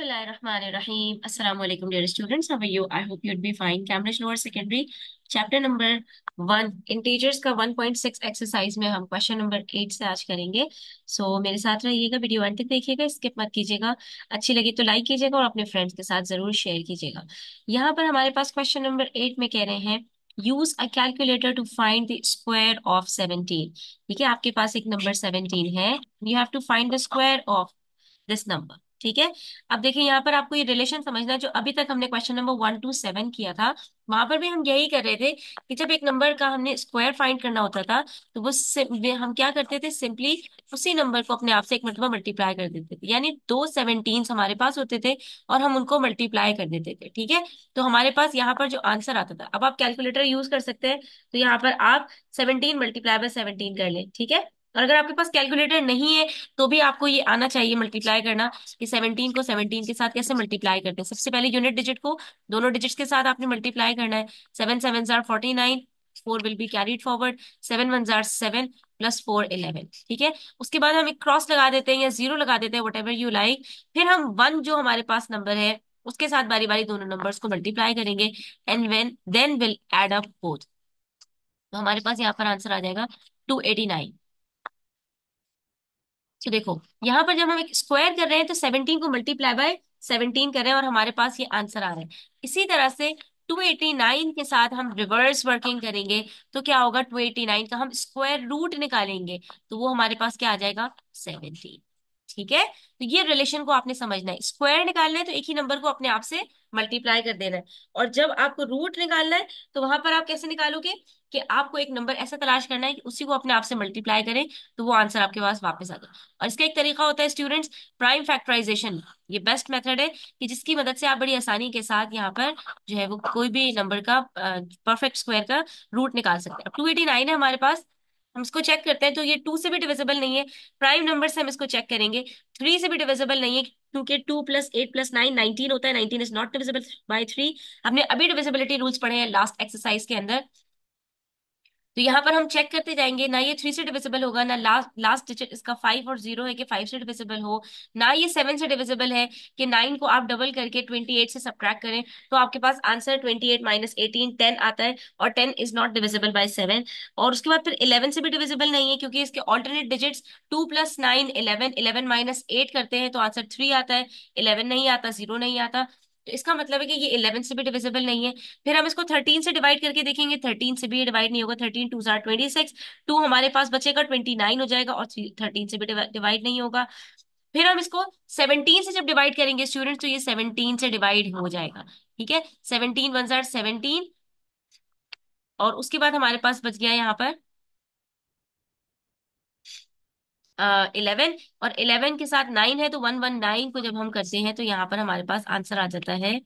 में हम क्वेश्चन आज करेंगे सो मेरे साथ रहिएगा अच्छी लगी तो लाइक कीजिएगा और अपने फ्रेंड्स के साथ जरूर शेयर कीजिएगा यहाँ पर हमारे पास क्वेश्चन नंबर एट में कह रहे हैं use a calculator to find the square of seventeen ठीक है आपके पास एक नंबर सेवनटीन है you have to find the square of this number ठीक है अब देखिए यहाँ पर आपको ये रिलेशन समझना है जो अभी तक हमने question number one two seven किया था वहां पर भी हम यही कर रहे थे कि जब एक नंबर का हमने स्क्वायर फाइंड करना होता था तो वो हम क्या करते थे सिंपली उसी नंबर को अपने आप से एक मरतबा मल्टीप्लाई कर देते थे यानी दो सेवनटीन हमारे पास होते थे और हम उनको मल्टीप्लाई कर देते थे ठीक है तो हमारे पास यहाँ पर जो आंसर आता था अब आप कैलकुलेटर यूज कर सकते हैं तो यहाँ पर आप सेवनटीन मल्टीप्लाई बाय सेवनटीन कर ले ठीक है और अगर आपके पास कैलकुलेटर नहीं है तो भी आपको ये आना चाहिए मल्टीप्लाई करना कि सेवनटीन को सेवनटीन के साथ कैसे मल्टीप्लाई करते हैं सबसे पहले यूनिट डिजिट को दोनों डिजिट्स के साथ आपने मल्टीप्लाई करना है सेवन सेवन जार forty nine four will be carried forward seven one जार सेवन प्लस फोर इलेवन ठीक है उसके बाद हम एक क्रॉस लगा देते हैं या जीरो लगा देते हैं वट एवर यू लाइक फिर हम वन जो हमारे पास नंबर है उसके साथ बारी बारी दोनों नंबर्स को मल्टीप्लाई करेंगे and when then will add up both तो हमारे पास यहाँ पर आंसर आ जाएगा टू एटी नाइन तो देखो यहाँ पर जब हम एक स्क्वायर कर रहे हैं तो सेवनटीन को मल्टीप्लाई बाय सेवनटीन कर रहे हैं और हमारे पास ये आंसर आ रहा है इसी तरह से 289 के साथ हम रिवर्स वर्किंग करेंगे तो क्या होगा 289 का हम स्क्वायर रूट निकालेंगे तो वो हमारे पास क्या आ जाएगा 17 ठीक है तो ये रिलेशन को आपने समझना है स्क्वायर निकालना है तो एक ही नंबर को अपने आप से मल्टीप्लाई कर देना है और जब आपको रूट निकालना है तो वहां पर आप कैसे निकालोगे कि आपको एक नंबर ऐसा तलाश करना है कि उसी को अपने आप से मल्टीप्लाई करें तो वो आंसर आपके पास वापस आ जाए और इसका एक तरीका होता है स्टूडेंट्स प्राइम फैक्टराइजेशन ये बेस्ट मेथड है कि जिसकी मदद से आप बड़ी आसानी के साथ यहाँ पर जो है वो कोई भी नंबर का परफेक्ट स्क्वायर का रूट निकाल सकते हैं टू एटी नाइन है हमारे पास हम इसको चेक करते हैं तो ये टू से भी डिविजिबल नहीं है प्राइम नंबर से हम इसको चेक करेंगे थ्री से भी डिविजिबल नहीं है क्योंकि two plus eight plus nine nineteen होता है nineteen is not divisible by three हमने अभी डिविजिबिलिटी रूल्स पढ़े हैं लास्ट एक्सरसाइज के अंदर तो यहाँ पर हम चेक करते जाएंगे ना ये थ्री से डिविजिबल होगा ना लास्ट लास्ट डिजिट इसका फाइव और जीरो है कि फाइव से डिविजिबल हो ना ये सेवन से डिविजिबल है कि नाइन को आप डबल करके ट्वेंटी एट से सब्ट्रैक्ट करें तो आपके पास answer twenty eight minus eighteen ten आता है और ten is not divisible by seven और उसके बाद फिर इलेवन से भी डिविजिबल नहीं है क्योंकि इसके alternate digit two plus nine eleven eleven minus eight करते हैं तो आंसर थ्री आता है इलेवन नहीं आता जीरो नहीं आता तो इसका मतलब है कि ये इलेवन से भी डिविजिबल नहीं है फिर हम इसको थर्टीन से डिवाइड करके देखेंगे थर्टीन से भी डिवाइड नहीं होगा थर्टीन टू जार ट्वेंटी सिक्स टू हमारे पास बचेगा ट्वेंटी नाइन हो जाएगा और थर्टीन से भी डिवाइड नहीं होगा फिर हम इसको सेवनटीन से जब डिवाइड करेंगे स्टूडेंट तो ये सेवनटीन से डिवाइड हो जाएगा ठीक है सेवनटीन वन जार सेवनटीन और उसके बाद हमारे पास बच गया यहाँ पर इलेवन और इलेवन के साथ नाइन है तो वन वन नाइन को जब हम करते हैं तो यहाँ पर हमारे पास आंसर आ जाता है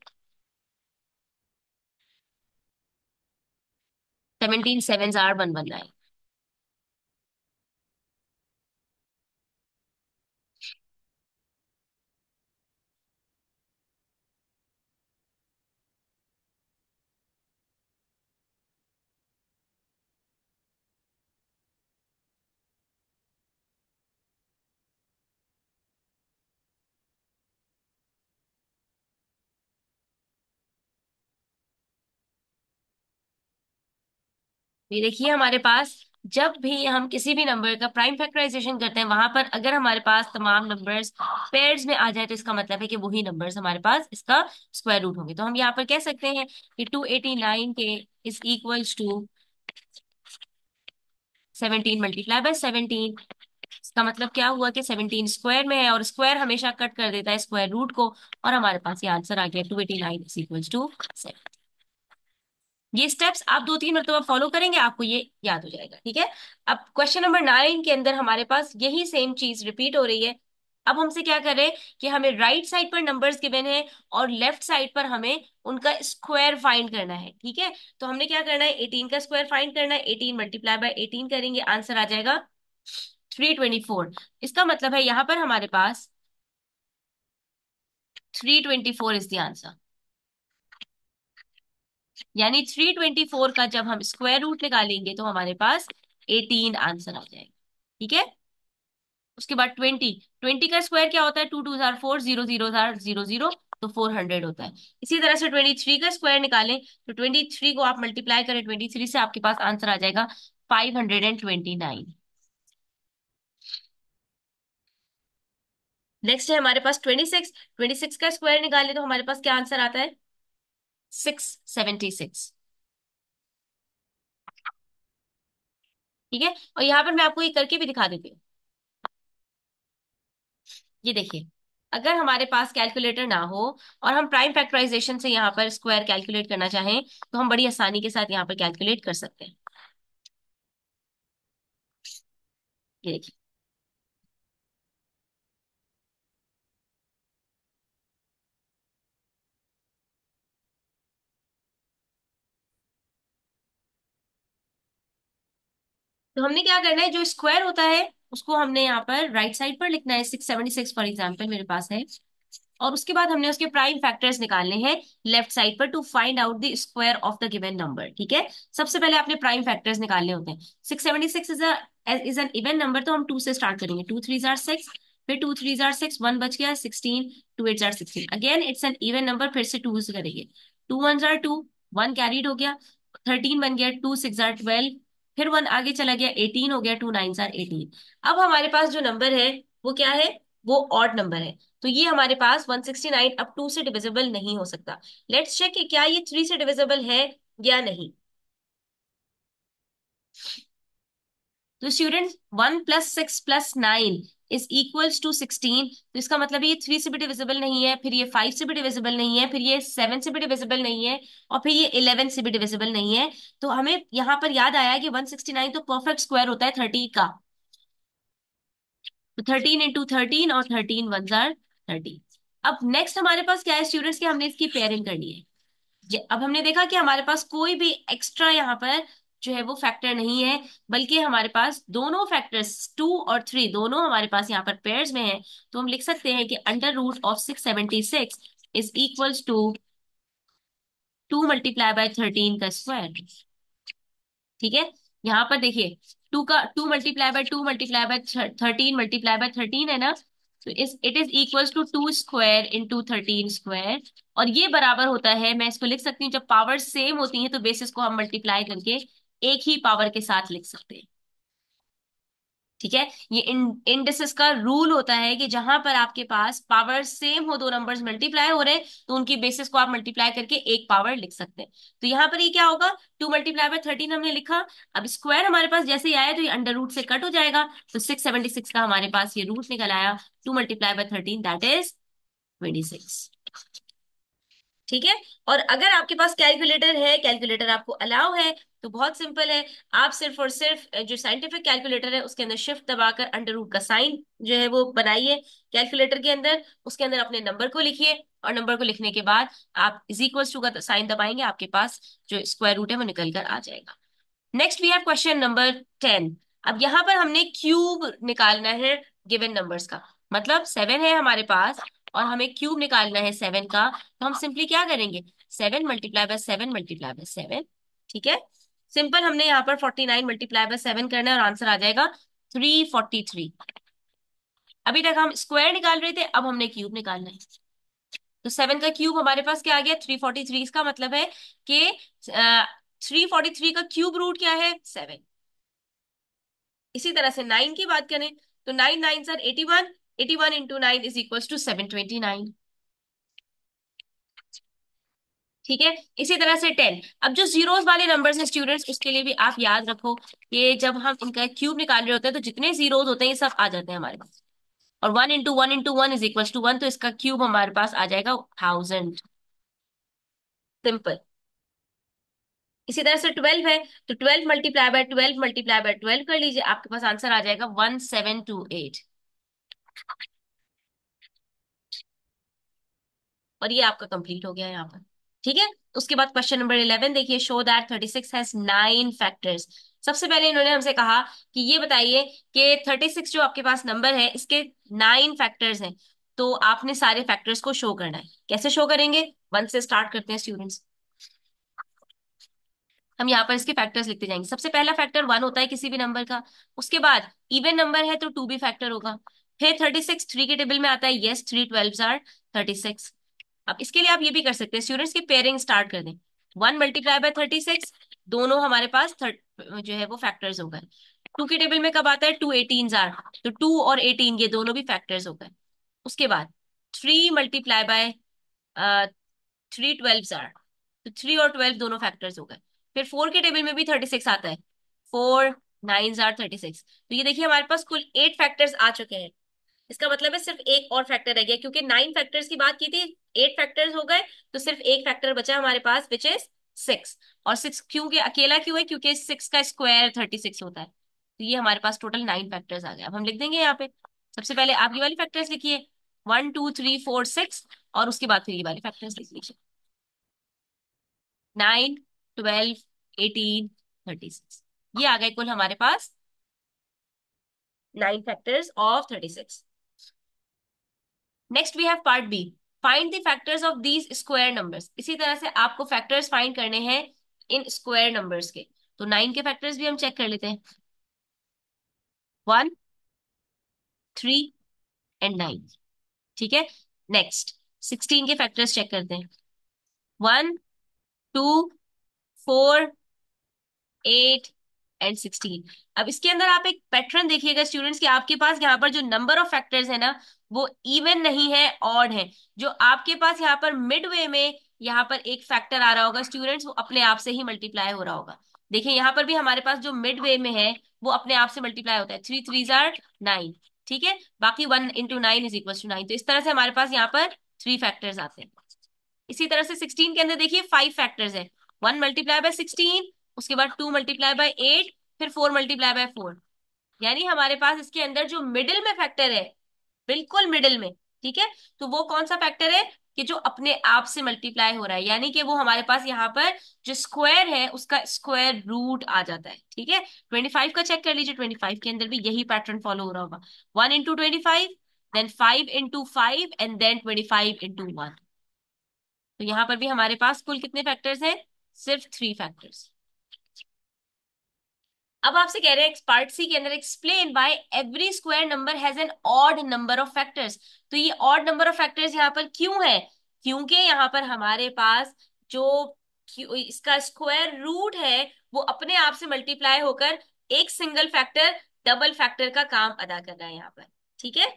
seventeen seven are one one nine ये देखिए हमारे पास जब भी हम किसी भी नंबर का प्राइम फैक्टराइजेशन करते हैं वहां पर अगर हमारे पास तमाम नंबर्स पेयर्स में आ जाए तो इसका मतलब है कि वही नंबर्स हमारे पास इसका स्क्वायर रूट होंगे तो हम यहाँ पर कह सकते हैं कि नाइन के is equals to seventeen multiply by seventeen इसका मतलब क्या हुआ कि सेवनटीन स्क्वायर में है और स्क्वायर हमेशा कट कर देता है स्क्वायर रूट को और हमारे पास ये आंसर आ गया two eighty nine is equals to seven ये स्टेप्स आप दो तीन मरतबा फॉलो करेंगे आपको ये याद हो जाएगा ठीक है अब क्वेश्चन नंबर नाइन के अंदर हमारे पास यही सेम चीज रिपीट हो रही है अब हमसे क्या कर रहे हैं कि हमें राइट साइड पर नंबर्स गिवन है और लेफ्ट साइड पर हमें उनका स्क्वायर फाइंड करना है ठीक है तो हमने क्या करना है एटीन का स्क्वायर फाइंड करना है एटीन मल्टीप्लाई बाय एटीन करेंगे आंसर आ जाएगा थ्री ट्वेंटी फोर इसका मतलब है यहाँ पर हमारे पास three twenty four is the answer यानी फोर का जब हम स्क्वायर रूट निकालेंगे तो हमारे पास एटीन आंसर आ जाएगा ठीक है उसके बाद ट्वेंटी ट्वेंटी का स्क्वायर क्या होता है टू टू हजार फोर जीरो जीरो हजार जीरो जीरो तो फोर हंड्रेड होता है इसी तरह से ट्वेंटी थ्री का स्क्वायर निकालें तो ट्वेंटी थ्री को आप मल्टीप्लाई करें ट्वेंटी थ्री से आपके पास आंसर आ जाएगा five hundred and twenty nine next है हमारे पास ट्वेंटी सिक्स ट्वेंटी सिक्स का स्क्वायर निकालें तो हमारे पास क्या आंसर आता है ठीक है और यहाँ पर मैं आपको ये करके भी दिखा देती हूँ ये देखिए अगर हमारे पास कैलकुलेटर ना हो और हम प्राइम फैक्टराइजेशन से यहाँ पर स्क्वायर कैलकुलेट करना चाहें तो हम बड़ी आसानी के साथ यहाँ पर कैलकुलेट कर सकते हैं ये देखिए तो हमने क्या करना है जो स्क्वायर होता है उसको हमने यहाँ पर राइट साइड पर लिखना है six seventy six for example मेरे पास है और उसके बाद हमने उसके प्राइम फैक्टर्स निकालने हैं लेफ्ट साइड पर to find out the square of the given number ठीक है सबसे पहले आपने प्राइम फैक्टर्स निकालने होते हैं six seventy six is is an even number तो हम टू से स्टार्ट करेंगे टू थ्री जार सिक्स फिर टू थ्री जार सिक्स वन बच गया सिक्सटीन टू एट जार sixteen again it's an even number फिर से टू से करेंगे टू वन जार टू वन कैरिड हो गया थर्टीन बन गया टू सिक्स जार ट्वेल्व फिर वन आगे चला गया एटीन हो गया टू नाइन आर एटीन अब हमारे पास जो नंबर है वो क्या है वो ऑड नंबर है तो ये हमारे पास 169 अब टू से डिविजिबल नहीं हो सकता लेट्स चेक कि क्या ये थ्री से डिविजिबल है या नहीं तो student one plus six plus nine is equals to sixteen तो इसका मतलब ये थ्री से भी डिविजिबल नहीं है फिर ये फाइव से भी डिविजिबल नहीं है फिर ये सेवन से भी डिविजिबल नहीं है और फिर ये इलेवन से भी डिविजिबल नहीं है तो हमें यहाँ पर याद आया कि वन सिक्सटी नाइन तो परफेक्ट स्क्वायर होता है थर्टी का तो थर्टीन इंटू थर्टीन और थर्टीन वन जार थर्टीन अब नेक्स्ट हमारे पास क्या है स्टूडेंट्स की हमने इसकी पेयरिंग करनी है अब हमने देखा कि हमारे पास कोई भी एक्स्ट्रा यहाँ पर जो है वो फैक्टर नहीं है बल्कि हमारे पास दोनों फैक्टर्स टू और थ्री दोनों हमारे पास यहाँ पर पेयर में हैं तो हम लिख सकते हैं कि under root of six seventy six is equal to two multiply by thirteen का स्क्वायर ठीक है यहाँ पर देखिए टू का two multiply by two multiply by thirteen multiply by thirteen है ना तो इस it is equal to two square two thirteen square और ये बराबर होता है मैं इसको लिख सकती हूँ जब पावर सेम होती है तो बेसिस को हम मल्टीप्लाई करके एक ही पावर के साथ लिख सकते हैं ठीक है ये इंडिसेस का रूल होता है कि जहां पर आपके पास पावर सेम हो दो नंबर्स मल्टीप्लाई हो रहे हैं तो उनकी बेसिस को आप मल्टीप्लाई करके एक पावर लिख सकते हैं तो यहाँ पर ये क्या होगा टू मल्टीप्लाई बाय थर्टीन हमने लिखा अब स्क्वायर हमारे पास जैसे ही आया तो ये अंडर रूट से कट हो जाएगा तो सिक्स सेवेंटी सिक्स का हमारे पास ये रूट निकल आया two multiply by thirteen that is twenty ठीक है और अगर आपके पास कैलकुलेटर है कैलकुलेटर आपको अलाउ है तो बहुत सिंपल है आप सिर्फ और सिर्फ जो साइंटिफिक कैलकुलेटर है उसके अंदर शिफ्ट दबाकर अंडर रूट का साइन जो है वो बनाइए कैलकुलेटर के अंदर उसके अंदर अपने नंबर को लिखिए और नंबर को लिखने के बाद आप इज टू का साइन तो दबाएंगे आपके पास जो स्क्वायर रूट है वो निकल कर आ जाएगा next we have question number ten अब यहाँ पर हमने क्यूब निकालना है गिवन नंबर्स का मतलब सेवन है हमारे पास और हमें क्यूब निकालना है सेवन का तो हम सिंपली क्या करेंगे seven multiply by seven multiply by seven ठीक है सिंपल हमने यहाँ पर forty nine multiply by seven करना है और आंसर आ जाएगा थ्री फोर्टी थ्री अभी तक हम स्क्वायर निकाल रहे थे अब हमने क्यूब निकालना है तो सेवन का क्यूब हमारे पास क्या आ गया थ्री फोर्टी थ्री इसका मतलब है कि थ्री फोर्टी थ्री का क्यूब रूट क्या है सेवन इसी तरह से नाइन की बात करें तो nine nine sir eighty one eighty one into nine is equal to seven twenty nine ठीक है इसी तरह से टेन अब जो जीरो वाले नंबर हैं स्टूडेंट्स उसके लिए भी आप याद रखो ये जब हम इनका क्यूब निकाल रहे होते हैं तो जितने जीरो होते हैं ये सब आ जाते हैं हमारे पास और one into one into one is equal to one तो इसका क्यूब हमारे पास आ जाएगा थाउजेंड सिंपल इसी तरह से ट्वेल्व है तो twelve multiply by twelve multiply by twelve कर लीजिए आपके पास आंसर आ जाएगा वन सेवन टू एट और ये आपका कंप्लीट हो गया यहाँ पर ठीक है उसके बाद क्वेश्चन नंबर इलेवन देखिए show that thirty six has nine factors सबसे पहले इन्होंने हमसे कहा कि ये बताइए कि थर्टी सिक्स जो आपके पास नंबर है इसके नाइन फैक्टर्स हैं तो आपने सारे फैक्टर्स को शो करना है कैसे शो करेंगे वन से स्टार्ट करते हैं स्टूडेंट्स हम यहाँ पर इसके फैक्टर्स लिखते जाएंगे सबसे पहला फैक्टर वन होता है किसी भी नंबर का उसके बाद इवन नंबर है तो टू भी फैक्टर होगा फिर थर्टी सिक्स थ्री के टेबल में आता है yes three twelve are thirty six अब इसके लिए आप ये भी कर सकते हैं स्टूडेंट्स की पेयरिंग स्टार्ट कर दें one multiply by thirty six दोनों हमारे पास थर्ट जो है वो फैक्टर्स हो गए टू के टेबल में कब आता है टू एटीन आर तो टू और एटीन ये दोनों भी फैक्टर्स हो गए उसके बाद three multiply by three twelve are तो थ्री और ट्वेल्व दोनों फैक्टर्स हो गए फिर फोर के टेबल में भी थर्टी सिक्स आता है four nine are thirty six तो ये देखिए हमारे पास कुल एट फैक्टर्स आ चुके हैं इसका मतलब है सिर्फ एक और फैक्टर रह गया क्योंकि नाइन फैक्टर्स की बात की थी एट फैक्टर्स हो गए तो सिर्फ एक फैक्टर बचा हमारे पास विच इज सिक्स और सिक्स क्यों अकेला क्यों है क्योंकि सिक्स का स्क्वायर थर्टी सिक्स होता है तो ये हमारे पास टोटल नाइन फैक्टर्स आ गए अब हम लिख देंगे यहाँ पे सबसे पहले आप ये वाली फैक्टर्स लिखिए one two three four six और उसके बाद फिर ये वाले फैक्टर्स लिख लीजिए nine twelve eighteen thirty six ये आ गए कुल हमारे पास nine factors of thirty six next we have part B find the factors of these square numbers इसी तरह से आपको फैक्टर्स फाइंड करने हैं इन स्क्वायर नंबर्स के तो नाइन के फैक्टर्स भी हम चेक कर लेते हैं वन थ्री एंड नाइन ठीक है नेक्स्ट सिक्सटीन के फैक्टर्स चेक करते हैं one two four eight and sixteen अब इसके अंदर आप एक पैटर्न देखिएगा स्टूडेंट्स कि आपके पास यहाँ पर जो नंबर ऑफ फैक्टर्स है ना वो इवन नहीं है ऑड है जो आपके पास यहाँ पर मिडवे में यहाँ पर एक फैक्टर आ रहा होगा स्टूडेंट्स वो अपने आप से ही मल्टीप्लाई हो रहा होगा देखिए यहाँ पर भी हमारे पास जो मिड वे में है वो अपने आप से मल्टीप्लाई होता है थ्री थ्री जार नाइन ठीक है बाकी one into nine is equal to nine तो इस तरह से हमारे पास यहाँ पर थ्री फैक्टर्स आते हैं इसी तरह से सिक्सटीन के अंदर देखिए फाइव फैक्टर्स है वन मल्टीप्लाई बाय सिक्सटीन उसके बाद टू मल्टीप्लाई बाय एट फिर फोर मल्टीप्लाई बाय फोर यानी हमारे पास इसके अंदर जो मिडिल में फैक्टर है बिल्कुल मिडिल में ठीक है तो वो कौन सा फैक्टर है कि जो अपने आप से मल्टीप्लाई हो रहा है यानी कि वो हमारे पास यहाँ पर जो स्क्वायर है उसका स्क्वायर रूट आ जाता है ठीक है 25 का चेक कर लीजिए 25 के अंदर भी यही पैटर्न फॉलो हो रहा होगा one into twenty five then five into five and then twenty five into one तो यहाँ पर भी हमारे पास कुल कितने फैक्टर्स हैं सिर्फ थ्री फैक्टर्स अब आपसे कह रहे हैं पार्ट सी के अंदर explain by every square number has an odd number of factors तो ये ऑड नंबर ऑफ फैक्टर्स यहाँ पर क्यों है क्योंकि यहाँ पर हमारे पास जो इसका स्क्वायर रूट है वो अपने आप से मल्टीप्लाई होकर एक सिंगल फैक्टर डबल फैक्टर का काम अदा कर रहा है यहाँ पर ठीक है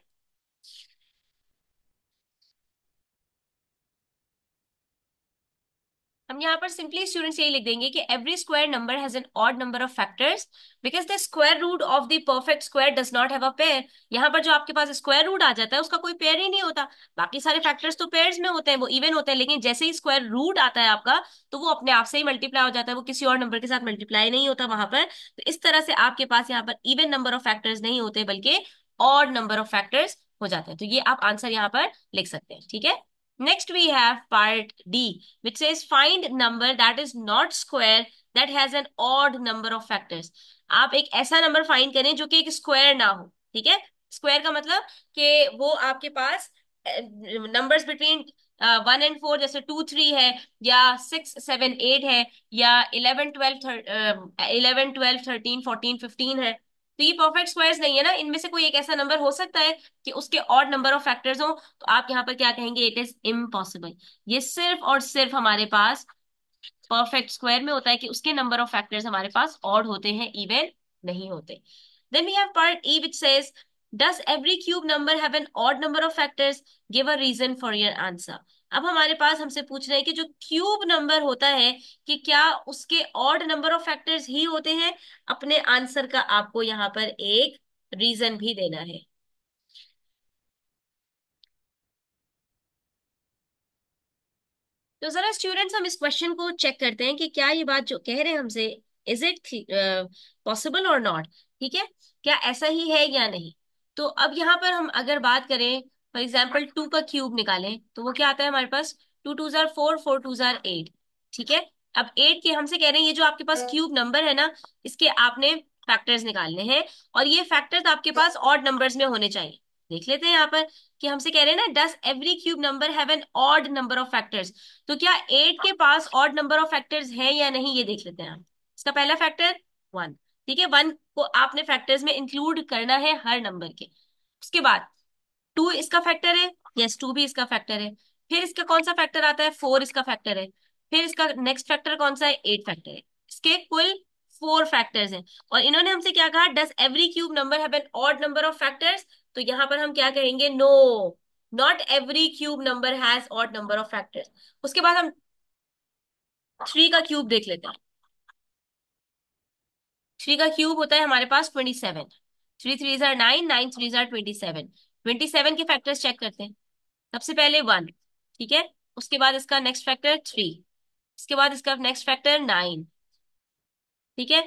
हम यहाँ पर सिंपली स्टूडेंट्स यही लिख देंगे कि every square number has an odd number of factors because the square root of the perfect square does not have a pair यहाँ पर जो आपके पास स्क्वायर रूट आ जाता है उसका कोई पेयर ही नहीं होता बाकी सारे फैक्टर्स तो पेयर्स में होते हैं वो इवन होते हैं लेकिन जैसे ही स्क्वायर रूट आता है आपका तो वो अपने आप से ही मल्टीप्लाई हो जाता है वो किसी और नंबर के साथ मल्टीप्लाई नहीं होता वहां पर तो इस तरह से आपके पास यहाँ पर इवन नंबर ऑफ फैक्टर्स नहीं होते बल्कि और नंबर ऑफ फैक्टर्स हो जाते हैं तो ये आप आंसर यहाँ पर लिख सकते हैं ठीक है Next, we have part D, which says find number that is not square that has an odd number of factors. आप एक ऐसा नंबर फाइंड करें जो कि एक स्क्वायर ना हो ठीक है स्क्वायर का मतलब कि वो आपके पास numbers between one and four जैसे टू थ्री है या सिक्स सेवन एट है या eleven twelve eleven twelve thirteen fourteen fifteen है तो ये परफेक्ट स्क्वायर्स नहीं है ना इनमें से कोई एक ऐसा नंबर हो सकता है कि उसके और नंबर ऑफ फैक्टर्स हो तो आप यहाँ पर क्या कहेंगे इट इज इम्पॉसिबल ये सिर्फ और सिर्फ हमारे पास परफेक्ट स्क्वायर में होता है कि उसके नंबर ऑफ फैक्टर्स हमारे पास ऑड होते हैं इवन नहीं होते then we have part E which says does every cube number have an odd number of factors give a reason for your answer अब हमारे पास हमसे पूछ रहे हैं कि जो क्यूब नंबर होता है कि क्या उसके ऑड नंबर ऑफ फैक्टर्स ही होते हैं अपने आंसर का आपको यहाँ पर एक रीजन भी देना है तो जरा स्टूडेंट्स हम इस क्वेश्चन को चेक करते हैं कि क्या ये बात जो कह रहे हैं हमसे इज इट पॉसिबल और नॉट ठीक है क्या ऐसा ही है या नहीं तो अब यहाँ पर हम अगर बात करें फॉर एग्जाम्पल टू का क्यूब निकालें तो वो क्या आता है हमारे पास टू टू जार फोर फोर टू जार एट ठीक है अब एट के हमसे कह रहे हैं ये जो आपके पास क्यूब नंबर है ना इसके आपने फैक्टर्स निकालने हैं और ये फैक्टर्स आपके पास ऑड नंबर्स में होने चाहिए देख लेते हैं यहाँ पर कि हमसे कह रहे हैं ना does every cube number have an odd number of factors तो क्या एट के पास ऑड नंबर ऑफ फैक्टर्स है या नहीं ये देख लेते हैं हम इसका पहला फैक्टर वन ठीक है वन को आपने फैक्टर्स में इंक्लूड करना है हर नंबर के उसके बाद टू इसका फैक्टर है यस टू भी इसका फैक्टर है फिर इसका कौन सा फैक्टर आता है फोर इसका फैक्टर है फिर इसका नेक्स्ट फैक्टर कौन सा है एट फैक्टर है इसके कुल फोर फैक्टर्स हैं और इन्होंने हमसे क्या कहा does every cube number have an odd number of factors तो यहाँ पर हम क्या कहेंगे no not every cube number has odd number of factors उसके बाद हम थ्री का क्यूब देख लेते हैं थ्री का क्यूब होता है हमारे पास ट्वेंटी सेवन थ्री थ्री जार नाइन नाइन थ्री जार ट्वेंटी सेवन ट्वेंटी सेवन के फैक्टर्स चेक करते हैं सबसे पहले वन ठीक है उसके बाद इसका नेक्स्ट फैक्टर थ्री उसके बाद इसका नेक्स्ट फैक्टर नाइन ठीक है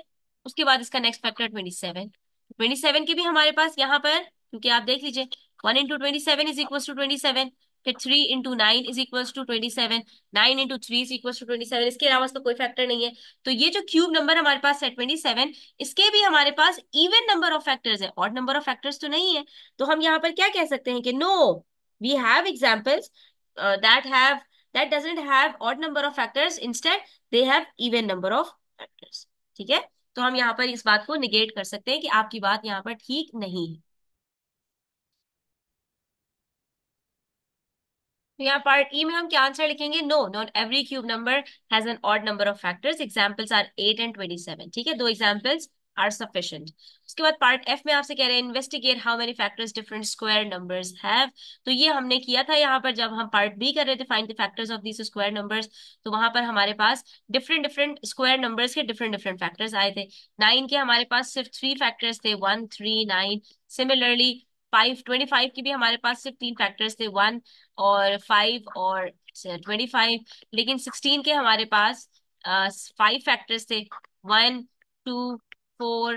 उसके बाद इसका next factor twenty seven twenty seven के भी हमारे पास यहाँ पर क्योंकि आप देख लीजिए one into twenty seven is equal to twenty seven कि three into nine is equal to twenty seven nine into three is equal to twenty seven इसके अलावा इसका कोई फैक्टर नहीं है तो ये जो क्यूब नंबर हमारे पास है ट्वेंटी सेवन इसके भी हमारे पास इवन नंबर ऑफ फैक्टर्स है ऑड नंबर ऑफ फैक्टर्स तो नहीं है तो हम यहाँ पर क्या कह सकते हैं कि no we have examples that have that doesn't have odd number of factors instead they have even number of factors ठीक है तो हम यहाँ पर इस बात को निगेट कर सकते हैं कि आपकी बात यहाँ पर ठीक नहीं है तो यहाँ पार्ट ई e में हम क्या आंसर लिखेंगे no not every cube number has an odd number of factors examples are eight and twenty seven ठीक है दो एग्जांपल्स आर सफिशिएंट उसके बाद पार्ट एफ में आपसे कह रहे हैं investigate how many factors different square numbers have तो ये हमने किया था यहाँ पर जब हम पार्ट बी कर रहे थे find the factors of this square numbers तो वहां पर हमारे पास डिफरेंट डिफरेंट स्क्वायर नंबर्स के डिफरेंट डिफरेंट फैक्टर्स आए थे नाइन के हमारे पास सिर्फ थ्री फैक्टर्स थे one three nine similarly five twenty five की भी हमारे पास सिर्फ तीन फैक्टर्स थे वन और फाइव और ट्वेंटी अच्छा, फाइव लेकिन सिक्सटीन के हमारे पास फाइव uh, फैक्टर्स थे वन टू फोर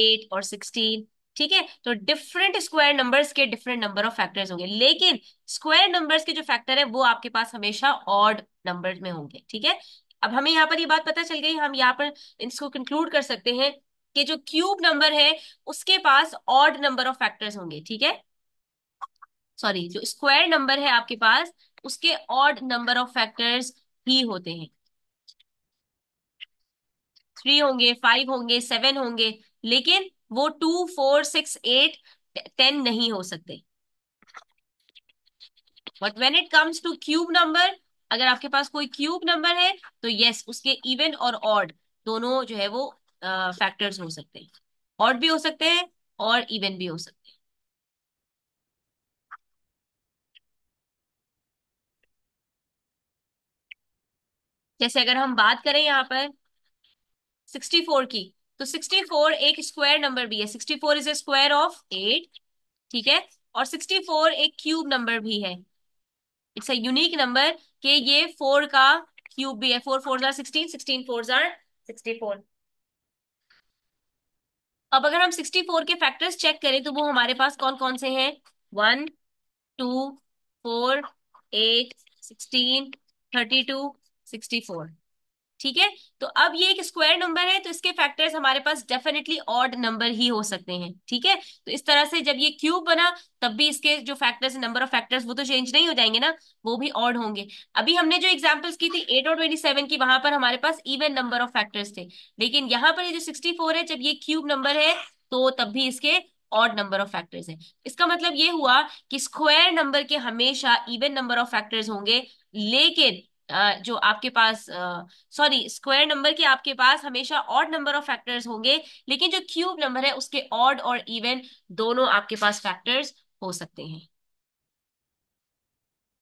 एट और सिक्सटीन ठीक है तो डिफरेंट स्क्वायर नंबर्स के डिफरेंट नंबर ऑफ फैक्टर्स होंगे लेकिन स्क्वायर नंबर्स के जो फैक्टर है वो आपके पास हमेशा ऑड नंबर में होंगे ठीक है अब हमें यहाँ पर ये यह बात पता चल गई हम यहाँ पर इसको कंक्लूड कर सकते हैं कि जो क्यूब नंबर है उसके पास ऑड नंबर ऑफ फैक्टर्स होंगे ठीक है सॉरी जो स्क्वायर नंबर है आपके पास उसके ऑड नंबर ऑफ फैक्टर्स ही होते हैं थ्री होंगे फाइव होंगे सेवन होंगे लेकिन वो two four six eight ten नहीं हो सकते but when it comes to cube number अगर आपके पास कोई क्यूब नंबर है तो यस उसके इवन और ऑड दोनों जो है वो फैक्टर्स हो सकते हैं ऑड भी हो सकते हैं और इवन भी हो सकते हैं जैसे अगर हम बात करें यहाँ पर 64 की तो 64 एक स्क्वायर नंबर भी है 64 इज ए स्क्वायर ऑफ 8 ठीक है और 64 एक क्यूब नंबर भी है इट्स अ यूनिक नंबर कि ये 4 का क्यूब भी है 4 फोर जार सिक्सटीन सिक्सटीन फोर जार फोर अब अगर हम 64 के फैक्टर्स चेक करें तो वो हमारे पास कौन कौन से हैं one two four eight sixteen thirty two sixty four ठीक है तो अब ये एक स्क्वायर नंबर है तो इसके फैक्टर्स हमारे पास डेफिनेटली ऑड नंबर ही हो सकते हैं ठीक है तो इस तरह से जब ये क्यूब बना तब भी इसके जो फैक्टर्स नंबर ऑफ फैक्टर्स वो तो चेंज नहीं हो जाएंगे ना वो भी ऑड होंगे अभी हमने जो एग्जाम्पल्स की थी एट और ट्वेंटी सेवन की वहां पर हमारे पास इवन नंबर ऑफ फैक्टर्स थे लेकिन यहाँ पर ये जो सिक्सटी फोर है जब ये क्यूब नंबर है तो तब भी इसके ऑड नंबर ऑफ फैक्टर्स है इसका मतलब ये हुआ कि स्क्वायर नंबर के हमेशा इवन नंबर ऑफ फैक्टर्स होंगे लेकिन जो आपके पास सॉरी स्क्वायर नंबर के आपके पास हमेशा ऑड नंबर ऑफ फैक्टर्स होंगे लेकिन जो क्यूब नंबर है उसके ऑड और इवन दोनों आपके पास फैक्टर्स हो सकते हैं